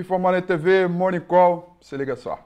Informarem TV, Morning Call, se liga só.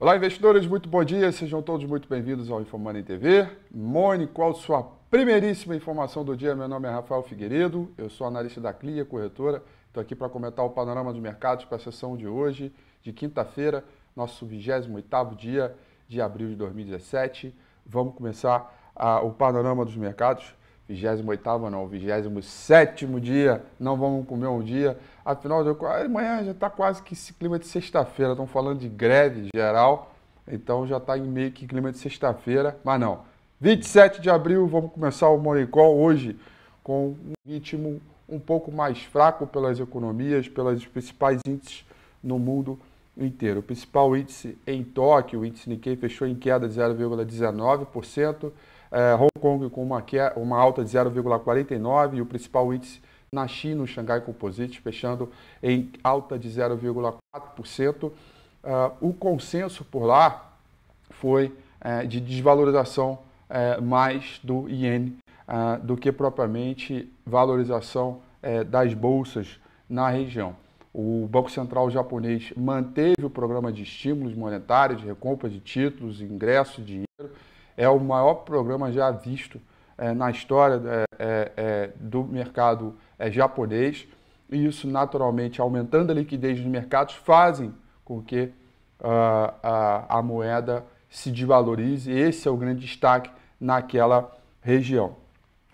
Olá, investidores, muito bom dia, sejam todos muito bem-vindos ao Informarem TV. Morning Call, sua primeiríssima informação do dia. Meu nome é Rafael Figueiredo, eu sou analista da Clia Corretora, estou aqui para comentar o panorama dos mercados para a sessão de hoje, de quinta-feira, nosso 28º dia de abril de 2017. Vamos começar ah, o panorama dos mercados. 28 não, 27 dia, não vamos comer um dia. Afinal, de amanhã já está quase que esse clima de sexta-feira. Estão falando de greve geral, então já está em meio que clima de sexta-feira, mas não. 27 de abril, vamos começar o Monicol hoje com um ritmo um pouco mais fraco pelas economias, pelos principais índices no mundo inteiro. O principal índice em Tóquio, o índice Nikkei, fechou em queda de 0,19%, eh, Hong Kong com uma, queda, uma alta de 0,49% e o principal índice na China, o Xangai Composite, fechando em alta de 0,4%. Uh, eh, o consenso por lá foi uh, de desvalorização uh, mais do iene do que propriamente valorização das bolsas na região. O Banco Central japonês manteve o programa de estímulos monetários, de recompra de títulos, ingresso de dinheiro. É o maior programa já visto é, na história é, é, do mercado japonês. E isso, naturalmente, aumentando a liquidez dos mercados, fazem com que a, ah, a, a moeda se desvalorize. Esse é o grande destaque naquela região.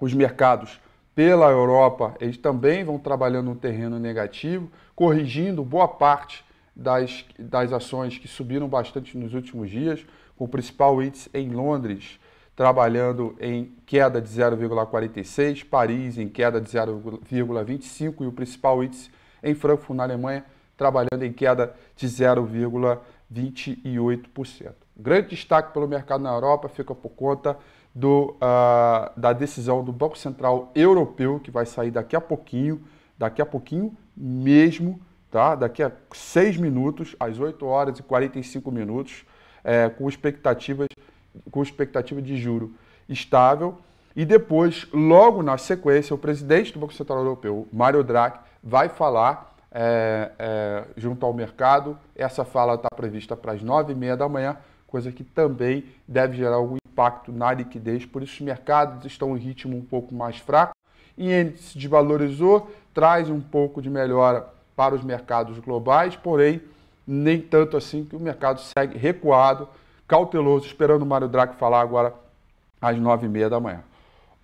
Os mercados pela Europa, eles também vão trabalhando um terreno negativo, corrigindo boa parte das, das ações que subiram bastante nos últimos dias, com o principal índice em Londres trabalhando em queda de 0,46, Paris em queda de 0,25 e o principal índice em Frankfurt, na Alemanha, trabalhando em queda de 0,28%. Grande destaque pelo mercado na Europa fica por conta do, uh, da decisão do Banco Central Europeu, que vai sair daqui a pouquinho, daqui a pouquinho mesmo, tá? daqui a seis minutos, às 8 horas e 45 minutos, é, com, expectativas, com expectativa de juro estável. E depois, logo na sequência, o presidente do Banco Central Europeu, Mario Draghi, vai falar é, é, junto ao mercado. Essa fala está prevista para as 9h30 da manhã, coisa que também deve gerar algum impacto na liquidez, por isso os mercados estão em ritmo um pouco mais fraco. E índice desvalorizou, traz um pouco de melhora para os mercados globais, porém, nem tanto assim que o mercado segue recuado, cauteloso, esperando o Mário Draghi falar agora às nove e meia da manhã.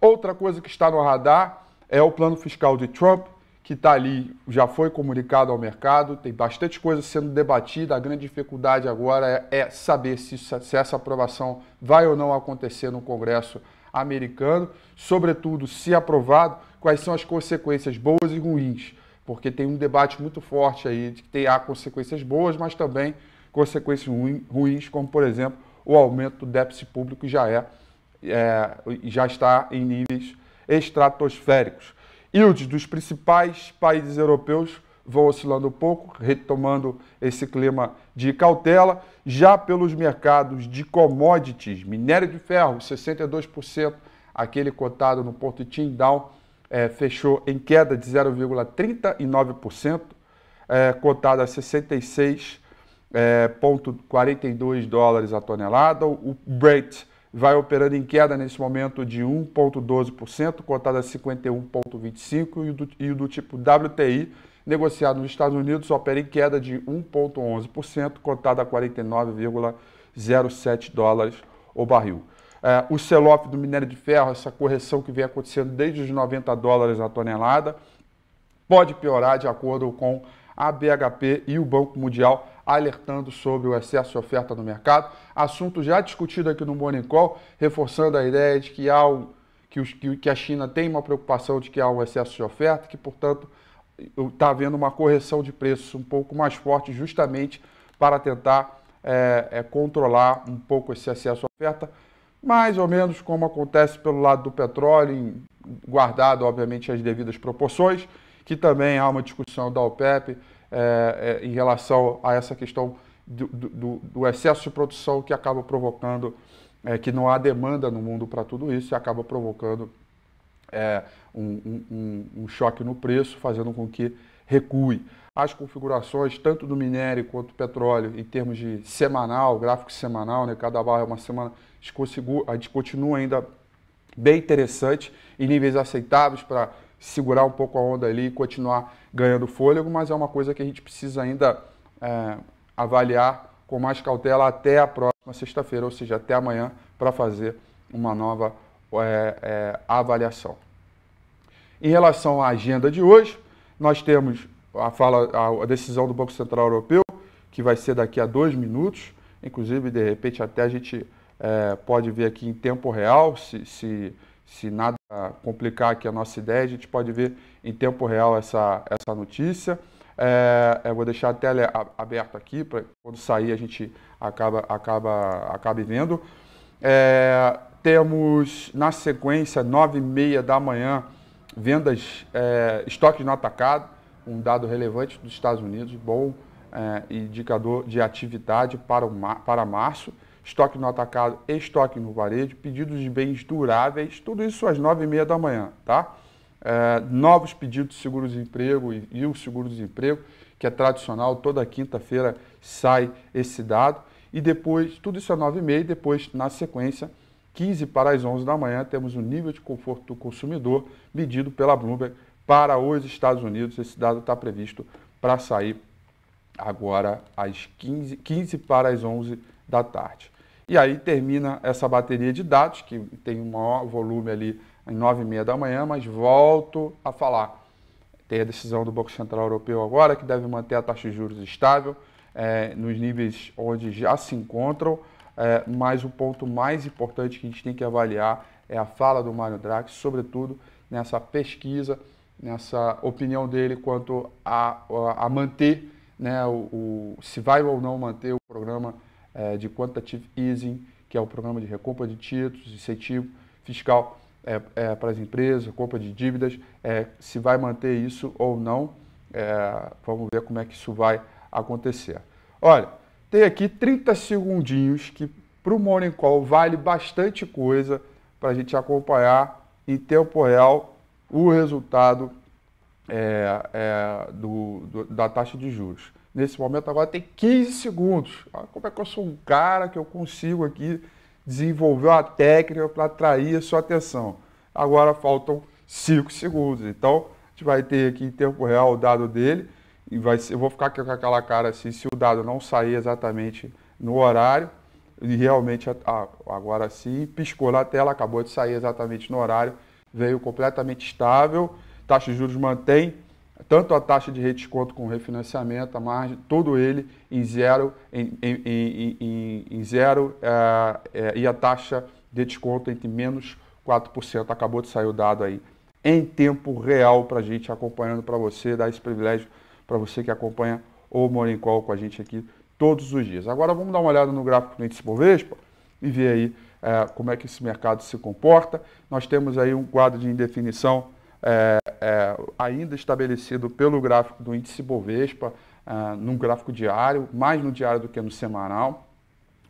Outra coisa que está no radar é o plano fiscal de Trump, que está ali já foi comunicado ao mercado, tem bastante coisa sendo debatida. A grande dificuldade agora é, é saber se, se essa aprovação vai ou não acontecer no Congresso americano, sobretudo se aprovado, quais são as consequências boas e ruins, porque tem um debate muito forte aí de que tem, há consequências boas, mas também consequências ruins, como por exemplo o aumento do déficit público já é, é já está em níveis estratosféricos yields dos principais países europeus vão oscilando um pouco, retomando esse clima de cautela. Já pelos mercados de commodities, minério de ferro, 62%, aquele cotado no ponto Tim Down, eh, é, fechou em queda de 0,39%, é, eh, cotado a 66,42 é, eh, dólares a tonelada. O Brent vai operando em queda nesse momento de 1,12%, cotado a 51,25%, e o do tipo WTI, negociado nos Estados Unidos, opera em queda de 1,11%, cotado a 49,07 dólares o barril. É, o sell-off do minério de ferro, essa correção que vem acontecendo desde os 90 dólares a tonelada, pode piorar de acordo com a BHP e o Banco Mundial alertando sobre o excesso de oferta no mercado. Assunto já discutido aqui no Morning Call, reforçando a ideia de que, há um, que, os, que, que a China tem uma preocupação de que há um excesso de oferta, que, portanto, está havendo uma correção de preços um pouco mais forte, justamente para tentar é, é, controlar um pouco esse excesso de oferta, mais ou menos como acontece pelo lado do petróleo, guardado, obviamente, as devidas proporções, que também há uma discussão da OPEP é, é, em relação a essa questão do, do, do, excesso de produção que acaba provocando é, que não há demanda no mundo para tudo isso e acaba provocando um, um, um choque no preço, fazendo com que recue. As configurações, tanto do minério quanto do petróleo, em termos de semanal, gráfico semanal, né, cada barra é uma semana, a gente continua ainda bem interessante, em níveis aceitáveis para segurar um pouco a onda ali e continuar ganhando fôlego, mas é uma coisa que a gente precisa ainda é, avaliar com mais cautela até a próxima sexta-feira, ou seja, até amanhã, para fazer uma nova é, é, avaliação. Em relação à agenda de hoje, nós temos a, fala, a decisão do Banco Central Europeu, que vai ser daqui a dois minutos, inclusive, de repente, até a gente é, pode ver aqui em tempo real, se, se, se nada complicar aqui a nossa ideia, a gente pode ver em tempo real essa, essa notícia. É, eu vou deixar a tela aberta aqui, para quando sair a gente acaba, acaba, acaba vendo. É, temos na sequência, 9 e meia da manhã, vendas, é, estoques no atacado, um dado relevante dos Estados Unidos, bom é, indicador de atividade para, o, para março estoque no atacado, estoque no varejo, pedidos de bens duráveis, tudo isso às nove e meia da manhã, tá? É, novos pedidos de seguro-desemprego e, e o seguro-desemprego, que é tradicional, toda quinta-feira sai esse dado. E depois, tudo isso às nove e meia, depois, na sequência, 15 para as 11 da manhã, temos o nível de conforto do consumidor medido pela Bloomberg para os Estados Unidos. Esse dado está previsto para sair agora às 15, 15 para as 11 da tarde. E aí termina essa bateria de dados, que tem um maior volume ali às 9 e meia da manhã, mas volto a falar. Tem a decisão do Banco Central Europeu agora, que deve manter a taxa de juros estável é, nos níveis onde já se encontram, é, mas o ponto mais importante que a gente tem que avaliar é a fala do Mário Draghi, sobretudo nessa pesquisa, nessa opinião dele quanto a, a, a manter, né, o, o, se vai ou não manter o programa é, de quantitative easing, que é o programa de recompra de títulos, incentivo fiscal é, é, para as empresas, compra de dívidas, é, se vai manter isso ou não. É, vamos ver como é que isso vai acontecer. Olha, tem aqui 30 segundinhos que para o Morning Call vale bastante coisa para a gente acompanhar em tempo real o resultado é, é, do, do, da taxa de juros nesse momento agora tem 15 segundos. Olha ah, como é que eu sou um cara que eu consigo aqui desenvolver uma técnica para atrair a sua atenção. Agora faltam 5 segundos. Então, a gente vai ter aqui em tempo real o dado dele. E vai ser, eu vou ficar aqui com aquela cara assim, se o dado não sair exatamente no horário, e realmente, agora sim, piscou na tela, acabou de sair exatamente no horário, veio completamente estável, taxa de juros mantém, tanto a taxa de redesconto com refinanciamento, a margem, todo ele em zero, em, em, em, em zero é, é, e a taxa de desconto entre menos 4%. Acabou de sair o dado aí. Em tempo real para a gente, acompanhando para você, dar esse privilégio para você que acompanha o Morning Call com a gente aqui todos os dias. Agora vamos dar uma olhada no gráfico do índice Bovespa e ver aí é, como é que esse mercado se comporta. Nós temos aí um quadro de indefinição é, é, ainda estabelecido pelo gráfico do índice Bovespa, é, num gráfico diário, mais no diário do que no semanal.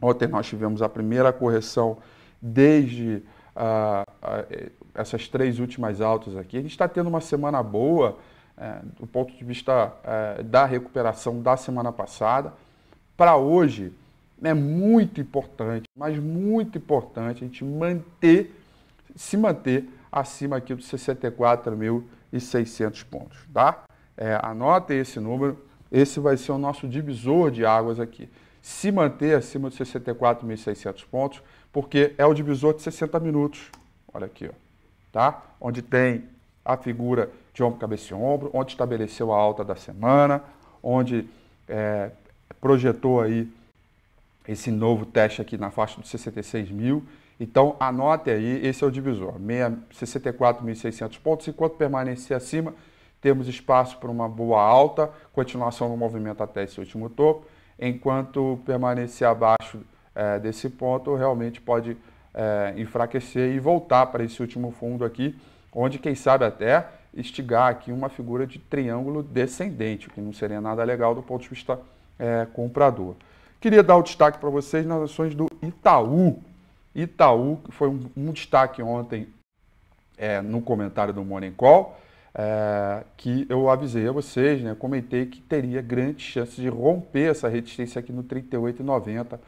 Ontem nós tivemos a primeira correção desde uh, essas três últimas altas aqui. A gente está tendo uma semana boa uh, do ponto de vista da recuperação da semana passada. Para hoje é muito importante, mas muito importante a gente manter, se manter acima aqui dos 64 mil 1.600 pontos, tá? É, esse número, esse vai ser o nosso divisor de águas aqui. Se manter acima de 64.600 pontos, porque é o divisor de 60 minutos, olha aqui, ó, tá? Onde tem a figura de ombro, cabeça e ombro, onde estabeleceu a alta da semana, onde é, projetou aí esse novo teste aqui na faixa de 66 mil, então, anote aí, esse é o divisor, 64.600 pontos. Enquanto permanecer acima, temos espaço para uma boa alta, continuação do movimento até esse último topo. Enquanto permanecer abaixo é, desse ponto, realmente pode é, enfraquecer e voltar para esse último fundo aqui, onde, quem sabe, até estigar aqui uma figura de triângulo descendente, o que não seria nada legal do ponto de vista é, comprador. Queria dar o destaque para vocês nas ações do Itaú. Itaú, que foi um, um destaque ontem é, no comentário do Morning Call, é, que eu avisei a vocês, né, comentei que teria grandes chances de romper essa resistência aqui no 38,90.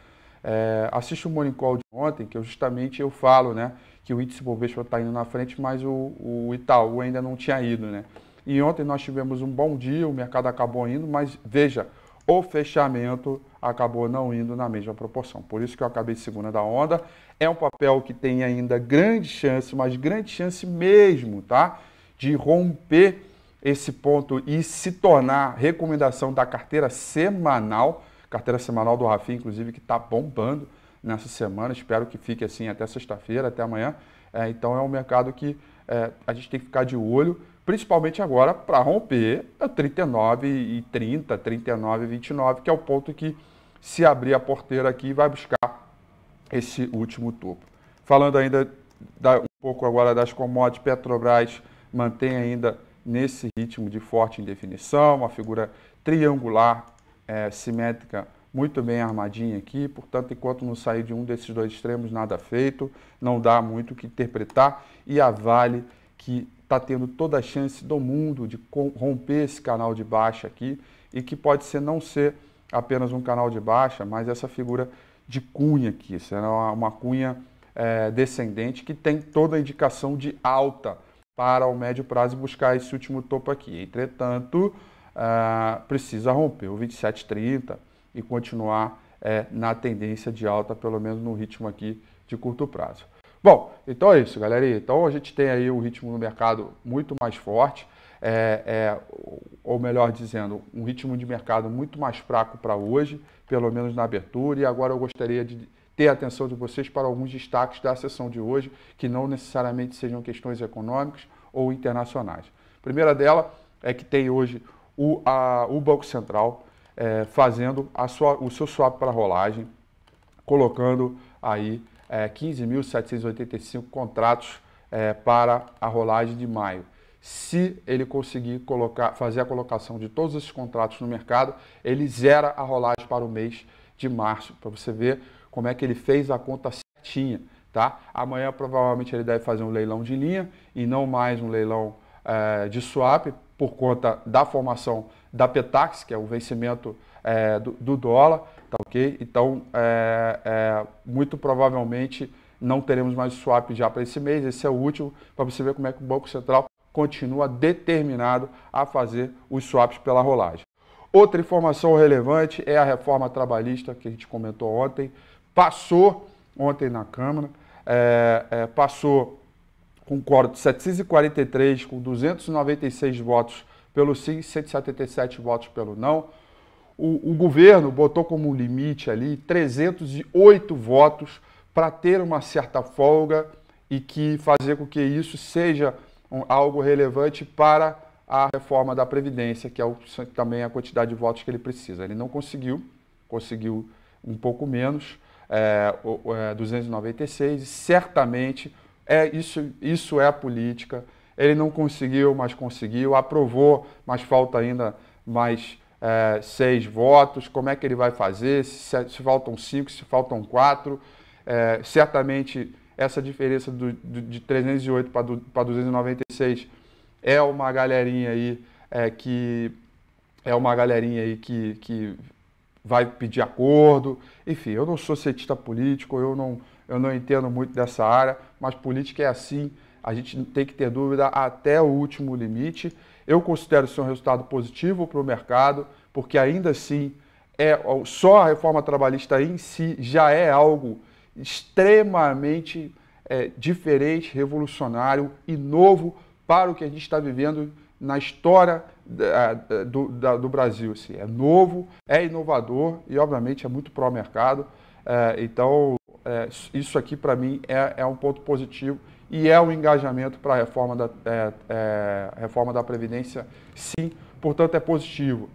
É, assiste o Morning Call de ontem, que eu justamente eu falo né, que o índice Bovespa está indo na frente, mas o, o Itaú ainda não tinha ido. Né? E ontem nós tivemos um bom dia, o mercado acabou indo, mas veja, o fechamento acabou não indo na mesma proporção. Por isso que eu acabei de segunda da onda. É um papel que tem ainda grande chance, mas grande chance mesmo, tá? De romper esse ponto e se tornar recomendação da carteira semanal, carteira semanal do Rafinha, inclusive, que está bombando nessa semana. Espero que fique assim até sexta-feira, até amanhã. É, então é um mercado que é, a gente tem que ficar de olho principalmente agora para romper a 39,30, e que é o ponto que se abrir a porteira aqui vai buscar esse último topo. Falando ainda da, um pouco agora das commodities, Petrobras mantém ainda nesse ritmo de forte indefinição, uma figura triangular é, simétrica muito bem armadinha aqui, portanto, enquanto não sair de um desses dois extremos, nada feito, não dá muito o que interpretar. E a Vale, que está tendo toda a chance do mundo de romper esse canal de baixa aqui e que pode ser não ser apenas um canal de baixa, mas essa figura de cunha aqui, será é uma cunha é, descendente que tem toda a indicação de alta para o médio prazo buscar esse último topo aqui. Entretanto, é, precisa romper o 27,30 e continuar é, na tendência de alta, pelo menos no ritmo aqui de curto prazo. Bom, então é isso, galera. Então a gente tem aí o ritmo no mercado muito mais forte, é, é, ou melhor dizendo, um ritmo de mercado muito mais fraco para hoje, pelo menos na abertura. E agora eu gostaria de ter a atenção de vocês para alguns destaques da sessão de hoje, que não necessariamente sejam questões econômicas ou internacionais. A primeira dela é que tem hoje o, a, o Banco Central é, fazendo sua, o seu swap para rolagem, colocando aí é, 15.785 contratos é, para a rolagem de maio. Se ele conseguir colocar, fazer a colocação de todos esses contratos no mercado, ele zera a rolagem para o mês de março, para você ver como é que ele fez a conta certinha. Tá? Amanhã provavelmente ele deve fazer um leilão de linha e não mais um leilão é, de swap por conta da formação da Petax, que é o vencimento é, do, do, dólar, tá ok? Então, é, é muito provavelmente não teremos mais swap já para esse mês, esse é o último, para você ver como é que o Banco Central continua determinado a fazer os swaps pela rolagem. Outra informação relevante é a reforma trabalhista que a gente comentou ontem, passou ontem na Câmara, é, é, passou com quórum de 743, com 296 votos pelo sim, 177 votos pelo não. O, o governo botou como limite ali 308 votos para ter uma certa folga e que fazer com que isso seja um, algo relevante para a reforma da Previdência, que é o, também a quantidade de votos que ele precisa. Ele não conseguiu, conseguiu um pouco menos, é, 296, é, e certamente é, isso, isso é a política. Ele não conseguiu, mas conseguiu. Aprovou, mas falta ainda mais é, seis votos. Como é que ele vai fazer? Se, se faltam cinco, se faltam quatro. É, certamente essa diferença do, do, de 308 para, 296 é uma galerinha aí é, que é uma galerinha aí que, que vai pedir acordo. Enfim, eu não sou setista político, eu não eu não entendo muito dessa área, mas política é assim, a gente tem que ter dúvida até o último limite. Eu considero isso um resultado positivo para o mercado, porque ainda assim é só a reforma trabalhista em si já é algo extremamente é, diferente, revolucionário e novo para o que a gente está vivendo na história do, do, Brasil. Assim. É novo, é inovador e, obviamente, é muito pró-mercado. É, então, é, isso aqui para mim é, é, um ponto positivo e é um engajamento para a reforma da, é, é, reforma da Previdência, sim, portanto é positivo.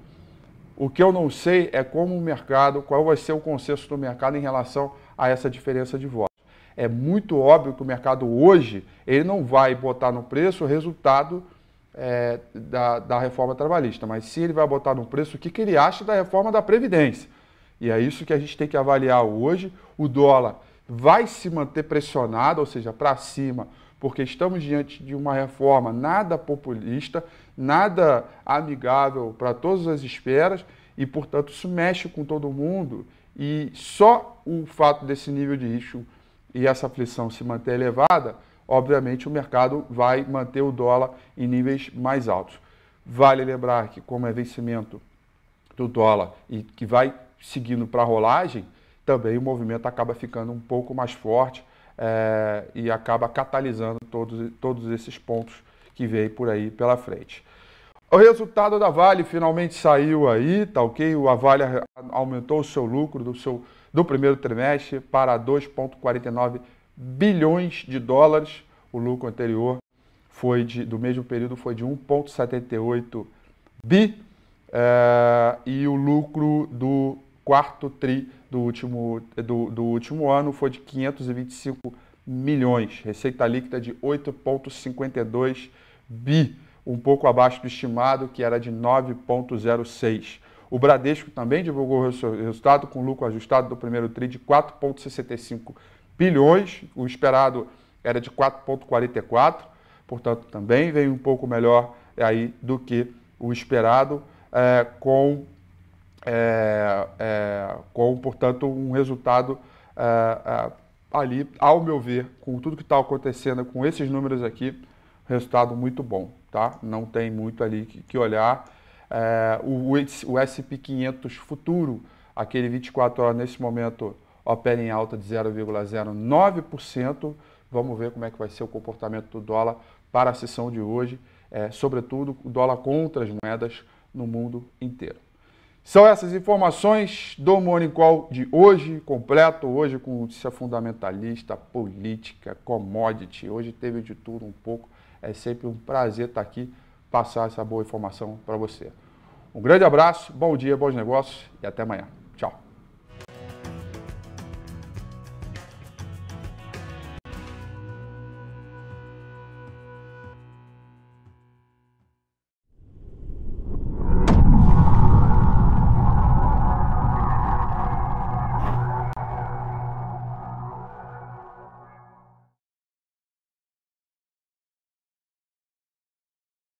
O que eu não sei é como o mercado, qual vai ser o consenso do mercado em relação a essa diferença de votos. É muito óbvio que o mercado hoje ele não vai botar no preço o resultado é, da, da reforma trabalhista, mas se ele vai botar no preço o que, que ele acha da reforma da Previdência. E é isso que a gente tem que avaliar hoje. O dólar vai se manter pressionado, ou seja, para cima, porque estamos diante de uma reforma nada populista, nada amigável para todas as esferas e, portanto, isso mexe com todo mundo. E só o fato desse nível de risco e essa aflição se manter elevada, obviamente o mercado vai manter o dólar em níveis mais altos. Vale lembrar que, como é vencimento do dólar e que vai seguindo para a rolagem, também o movimento acaba ficando um pouco mais forte é, e acaba catalisando todos, todos esses pontos que vem por aí pela frente. O resultado da Vale finalmente saiu aí, tá ok? A Vale aumentou o seu lucro do, seu, do primeiro trimestre para 2,49 bilhões de dólares. O lucro anterior foi de, do mesmo período foi de 1,78 bi. É, e o lucro do quarto TRI do último, do, do último ano foi de 525 milhões, receita líquida de 8,52 bi, um pouco abaixo do estimado, que era de 9,06. O Bradesco também divulgou o resultado com lucro ajustado do primeiro TRI de 4,65 bilhões, o esperado era de 4,44, portanto também veio um pouco melhor aí do que o esperado, é, com é, é, com, portanto, um resultado é, é, ali, ao meu ver, com tudo que está acontecendo com esses números aqui, resultado muito bom, tá? Não tem muito ali que, que olhar. É, o, o S&P 500 futuro, aquele 24 horas nesse momento, opera em alta de 0,09%. Vamos ver como é que vai ser o comportamento do dólar para a sessão de hoje, é, sobretudo o dólar contra as moedas no mundo inteiro. São essas informações do Monicol de hoje, completo, hoje com notícia fundamentalista, política, commodity. Hoje teve de tudo um pouco. É sempre um prazer estar aqui, passar essa boa informação para você. Um grande abraço, bom dia, bons negócios e até amanhã. Tchau.